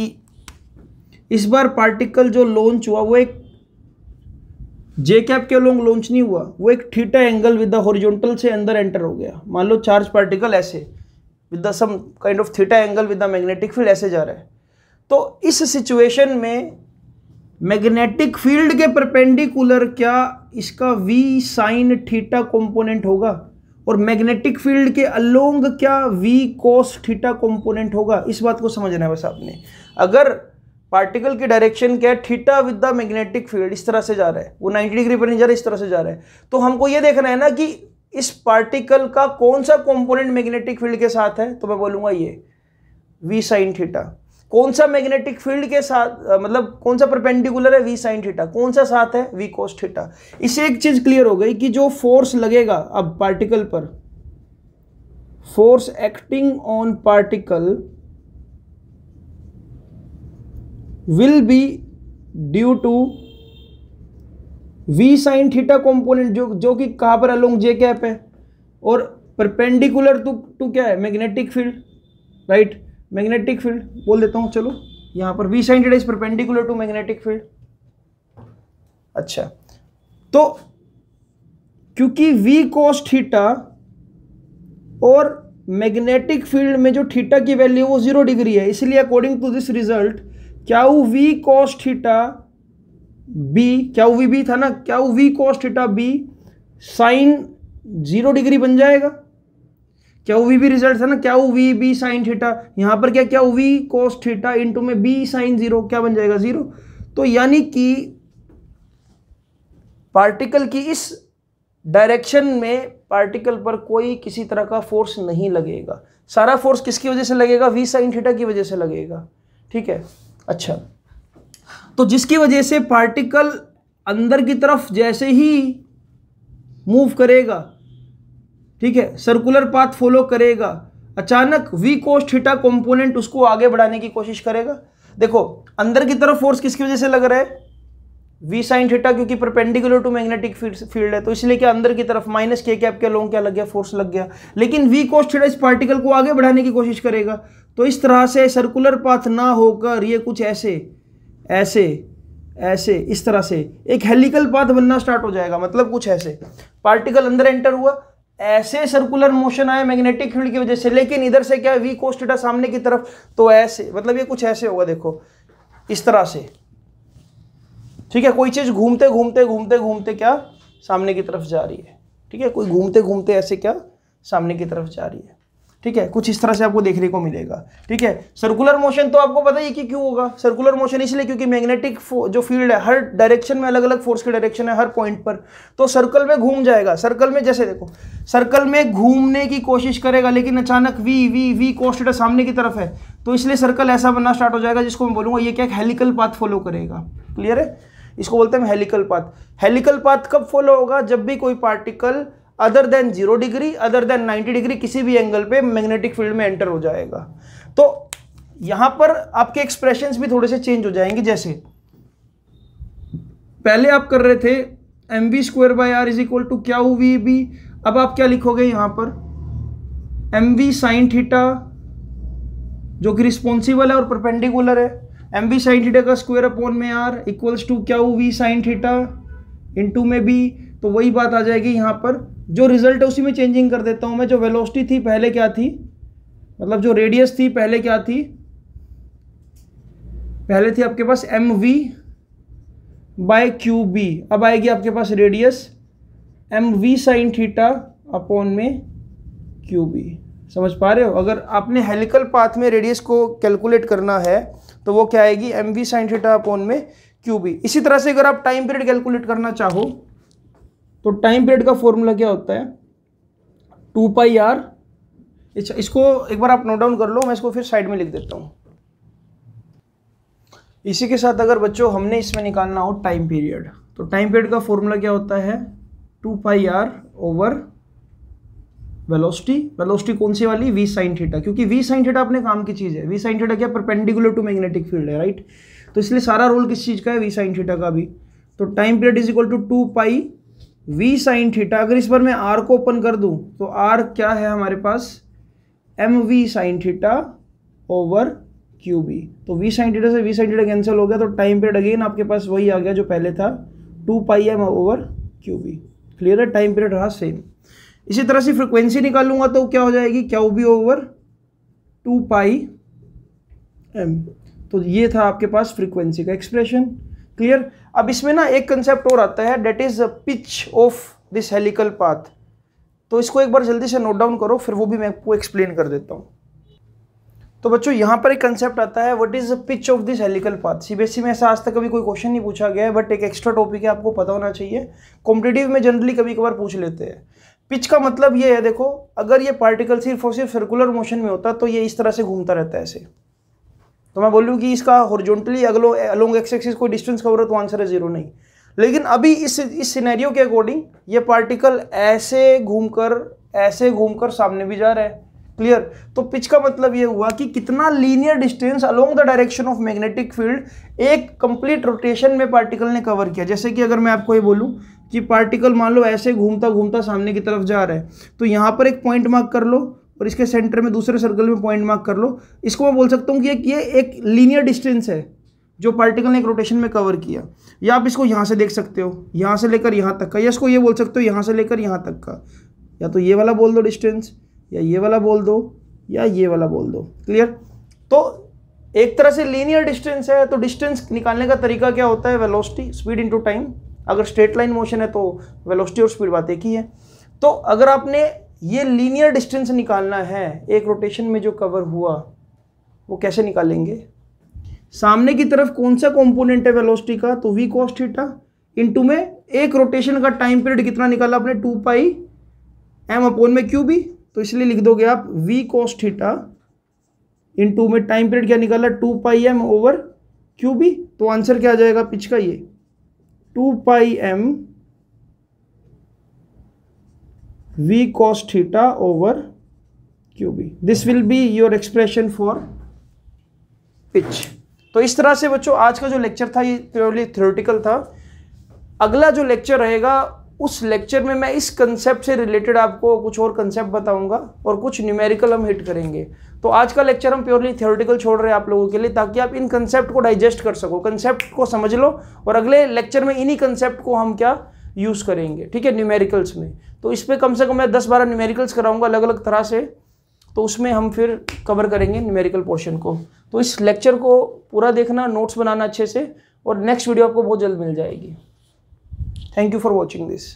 इस बार पार्टिकल जो लॉन्च हुआ वो एक जे कैप के लोग लॉन्च नहीं हुआ वो एक theta angle with the horizontal से अंदर एंटर हो गया मान लो चार्ज पार्टिकल ऐसे with the some kind of theta angle with the magnetic field ऐसे जा रहा है तो इस सिचुएशन में मैग्नेटिक फील्ड के परपेंडिकुलर क्या इसका v साइन थीटा कंपोनेंट होगा और मैग्नेटिक फील्ड के अलोंग क्या v कोस थीटा कंपोनेंट होगा इस बात को समझना है बस आपने अगर पार्टिकल की डायरेक्शन क्या है theta with the magnetic field इस तरह से जा रहा है वो 90 डिग्री पर नहीं जा रहा इस तरह से जा रहा है तो हमको ये देखना है ना कि इस पार्टिकल का कौन सा कंपोनेंट मैग्नेटिक फील्ड के साथ है तो मैं बोलूँगा ये वी साइन थीटा कौन सा मैग्नेटिक फील्ड के साथ मतलब कौन सा परपेंडिकुलर है वी साइन थीटा कौन सा साथ है वी कोस थीटा इससे एक चीज़ क्लियर हो गई कि जो फोर्स लगेगा अब पार्टिकल पर force acting on particle will be due to V sine theta component जो जो कि कहाँ पर अलोंग जे कैप है और परपेंडिकुलर टू टू क्या है magnetic field right magnetic field बोल देता हूँ चलो यहाँ पर V sine theta is perpendicular to magnetic field अच्छा तो क्योंकि वी कोस थीटा और मैग्नेटिक फील्ड में जो थीटा की वैल्यू वो जीरो डिग्री है इसलिए अकॉर्डिंग टू दिस रिजल्ट क्या वी कोस थीटा बी क्या वी बी था ना क्या V cos theta B sine zero degree बन जाएगा क्या वी बी रिजल्ट था ना क्या वी बी साइन थीटा यहाँ पर क्या क्या वी कॉस थीटा इंटू में बी साइन जीरो क्या बन जाएगा जीरो तो यानी कि पार्टिकल की इस डायरेक्शन में पार्टिकल पर कोई किसी तरह का फोर्स नहीं लगेगा सारा फोर्स किसकी वजह से लगेगा वी साइन थीटा की वजह से लगेगा ठीक है अच्छा तो जिसकी वजह से पार्टिकल अंदर की तरफ जैसे ही मूव करेगा ठीक है सर्कुलर पाथ फॉलो करेगा अचानक वी कोस्ट हिटा कंपोनेंट उसको आगे बढ़ाने की कोशिश करेगा देखो अंदर की तरफ फोर्स किसकी वजह से लग रहा है वी साइन थीटा क्योंकि परपेंडिकुलर टू मैग्नेटिक फील्ड है तो इसलिए क्या अंदर की तरफ माइनस के कैप के लोग क्या लग गया फोर्स लग गया लेकिन वी कोस्ट थीटा इस पार्टिकल को आगे बढ़ाने की कोशिश करेगा तो इस तरह से सर्कुलर पाथ ना होकर ये कुछ ऐसे ऐसे ऐसे इस तरह से एक हेलिकल पाथ बनना स्टार्ट हो जाएगा मतलब कुछ ऐसे पार्टिकल अंदर एंटर हुआ ऐसे सर्कुलर मोशन आए मैग्नेटिक फील्ड की वजह से लेकिन इधर से क्या वी कोस्टा सामने की तरफ तो ऐसे मतलब ये कुछ ऐसे होगा देखो इस तरह से ठीक है कोई चीज़ घूमते घूमते घूमते घूमते क्या सामने की तरफ जा रही है ठीक है कोई घूमते घूमते ऐसे क्या सामने की तरफ जा रही है ठीक है कुछ इस तरह से आपको देखने को मिलेगा ठीक है सर्कुलर मोशन तो आपको पता ही कि क्यों होगा सर्कुलर मोशन इसलिए क्योंकि मैग्नेटिक जो फील्ड है हर डायरेक्शन में अलग अलग फोर्स के डायरेक्शन है हर पॉइंट पर तो सर्कल में घूम जाएगा सर्कल में जैसे देखो सर्कल में घूमने की कोशिश करेगा लेकिन अचानक वी वी वी कोस्टेटा सामने की तरफ है तो इसलिए सर्कल ऐसा बनना स्टार्ट हो जाएगा जिसको मैं बोलूँगा ये क्या हेलिकल पाथ फॉलो करेगा क्लियर है इसको बोलते हैं हेलिकल पाथ हेलिकल पाथ कब फॉलो होगा जब भी कोई particle other than zero degree other than ninety degree किसी भी एंगल पे मैग्नेटिक फील्ड में एंटर हो जाएगा तो यहां पर आपके एक्सप्रेशन भी थोड़े से चेंज हो जाएंगे जैसे पहले आप कर रहे थे M B square by R is equal to क्या हुई वी बी अब आप क्या लिखोगे यहां पर एम वी साइन थीटा जो कि रिस्पॉन्सिबल है और परपेंडिकुलर है एम बी साइन थीटा का स्क्वायर अपॉन में आर इक्वल्स टू क्या हुई वी साइन थीटा इंटू में बी तो वही बात आ जाएगी यहां पर जो रिजल्ट है उसी में चेंजिंग कर देता हूँ मैं जो वेलोसिटी थी पहले क्या थी मतलब जो रेडियस थी पहले क्या थी पहले थी आपके पास M V by Q B अब आएगी आपके पास radius M V sine theta upon में क्यू बी समझ पा रहे हो अगर आपने हेलिकल पाथ में रेडियस को कैलकुलेट करना है तो वो क्या आएगी M V sine theta upon में क्यू बी इसी तरह से अगर आप टाइम पीरियड कैलकुलेट करना चाहो तो टाइम पीरियड का फॉर्मूला क्या होता है टू पाई आर अच्छा इसको एक बार आप नोट डाउन कर लो मैं इसको फिर साइड में लिख देता हूँ इसी के साथ अगर बच्चों हमने इसमें निकालना हो टाइम पीरियड तो टाइम पीरियड का फॉर्मूला क्या होता है two pi R over velocity velocity कौन सी वाली वी साइन थीटा क्योंकि वी साइन थीटा अपने काम की चीज़ है वी साइन थीटा क्या परपेंडिकुलर टू मैग्नेटिक फील्ड है राइट तो इसलिए सारा रोल किस चीज़ का है वी साइन थीटा का भी तो time period is equal to two pi v sine theta अगर इस पर मैं आर को ओपन कर दूं तो आर क्या है हमारे पास M V sine theta over Q B तो वी साइन थीटा से v साइन थीटा कैंसिल हो गया तो टाइम पीरियड अगेन आपके पास वही आ गया जो पहले था two pi M over Q B clear है टाइम पीरियड रहा सेम इसी तरह से फ्रिक्वेंसी निकालूंगा तो क्या हो जाएगी Q B over two pi M तो ये था आपके पास फ्रिक्वेंसी का एक्सप्रेशन क्लियर अब इसमें ना एक कंसेप्ट और आता है that is pitch of this helical path तो इसको एक बार जल्दी से नोट डाउन करो फिर वो भी मैं आपको एक्सप्लेन कर देता हूँ तो बच्चों यहाँ पर एक कंसेप्ट आता है what is the pitch of this helical path CBSE में ऐसा आज तक कभी कोई क्वेश्चन नहीं पूछा गया है बट एक एक्स्ट्रा टॉपिक है आपको पता होना चाहिए कॉम्पिटेटिव में जनरली कभी कभार पूछ लेते हैं पिच का मतलब ये है देखो अगर ये पार्टिकल सिर्फ और सिर्फ सर्कुलर मोशन में होता तो ये इस तरह से घूमता रहता है ऐसे तो मैं बोलूँ कि इसका हॉरिजॉन्टली अगलो अलोंग एक्स एक्सिस कोई डिस्टेंस कवर हो तो आंसर है जीरो नहीं लेकिन अभी इस इस सिनेरियो के अकॉर्डिंग ये पार्टिकल ऐसे घूमकर ऐसे घूमकर सामने भी जा रहा है क्लियर तो पिच का मतलब ये हुआ कि कितना linear distance along the direction of magnetic field एक कंप्लीट रोटेशन में पार्टिकल ने कवर किया जैसे कि अगर मैं आपको ये बोलूँ कि पार्टिकल मान लो ऐसे घूमता घूमता सामने की तरफ जा रहा है तो यहाँ पर एक पॉइंट मार्क कर लो और इसके सेंटर में दूसरे सर्कल में पॉइंट मार्क कर लो इसको मैं बोल सकता हूँ कि एक ये एक लीनियर डिस्टेंस है जो पार्टिकल ने एक रोटेशन में कवर किया या आप इसको यहाँ से देख सकते हो यहाँ से लेकर यहाँ तक का या इसको ये बोल सकते हो यहाँ से लेकर यहाँ तक का या तो ये वाला बोल दो डिस्टेंस या ये वाला बोल दो या ये वाला बोल दो क्लियर तो एक तरह से लीनियर डिस्टेंस है तो डिस्टेंस निकालने का तरीका क्या होता है वेलोसिटी स्पीड इनटू टाइम अगर स्ट्रेट लाइन मोशन है तो वेलोसिटी और स्पीड बात एक ही है तो अगर आपने ये लीनियर डिस्टेंस निकालना है एक रोटेशन में जो कवर हुआ वो कैसे निकालेंगे सामने की तरफ कौन सा कंपोनेंट है वेलोसिटी का तो वी कॉस्ट थीटा टू में एक रोटेशन का टाइम पीरियड कितना निकाला आपने टू पाई एम अपोन में क्यू भी तो इसलिए लिख दोगे आप वी कॉस्ट थीटा टू में टाइम पीरियड क्या निकाला two pi M over Q B तो आंसर क्या आ जाएगा पिच का ये two pi M v cos theta over qb this will be your expression for pitch तो इस तरह से बच्चों आज का जो लेक्चर था ये प्योरली थ्योरेटिकल था अगला जो लेक्चर रहेगा उस लेक्चर में मैं इस कंसेप्ट से रिलेटेड आपको कुछ और कंसेप्ट बताऊंगा और कुछ न्यूमेरिकल हम हिट करेंगे तो आज का लेक्चर हम प्योरली थ्योरेटिकल छोड़ रहे हैं आप लोगों के लिए ताकि आप इन कंसेप्ट को डाइजेस्ट कर सको कंसेप्ट को समझ लो और अगले लेक्चर में इन्हीं कंसेप्ट को हम क्या यूज़ करेंगे ठीक है न्यूमेरिकल्स में तो इस पर कम से कम मैं दस बारह न्यूमेरिकल्स कराऊंगा अलग अलग तरह से तो उसमें हम फिर कवर करेंगे न्यूमेरिकल पोर्शन को तो इस लेक्चर को पूरा देखना नोट्स बनाना अच्छे से और नेक्स्ट वीडियो आपको बहुत जल्द मिल जाएगी thank you for watching this